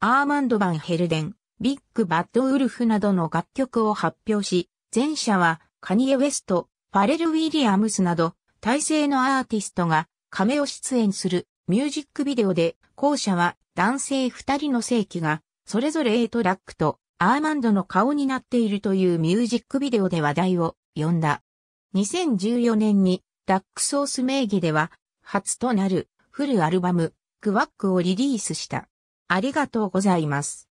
アーマンド・バン・ヘルデン、ビッグ・バッド・ウルフなどの楽曲を発表し、前者はカニエ・ウェスト、ファレル・ウィリアムスなど、体制のアーティストが名を出演するミュージックビデオで、後者は男性二人の正規が、それぞれ A トラックとアーマンドの顔になっているというミュージックビデオで話題を呼んだ。2014年にダックソース名義では初となるフルアルバムクワックをリリースした。ありがとうございます。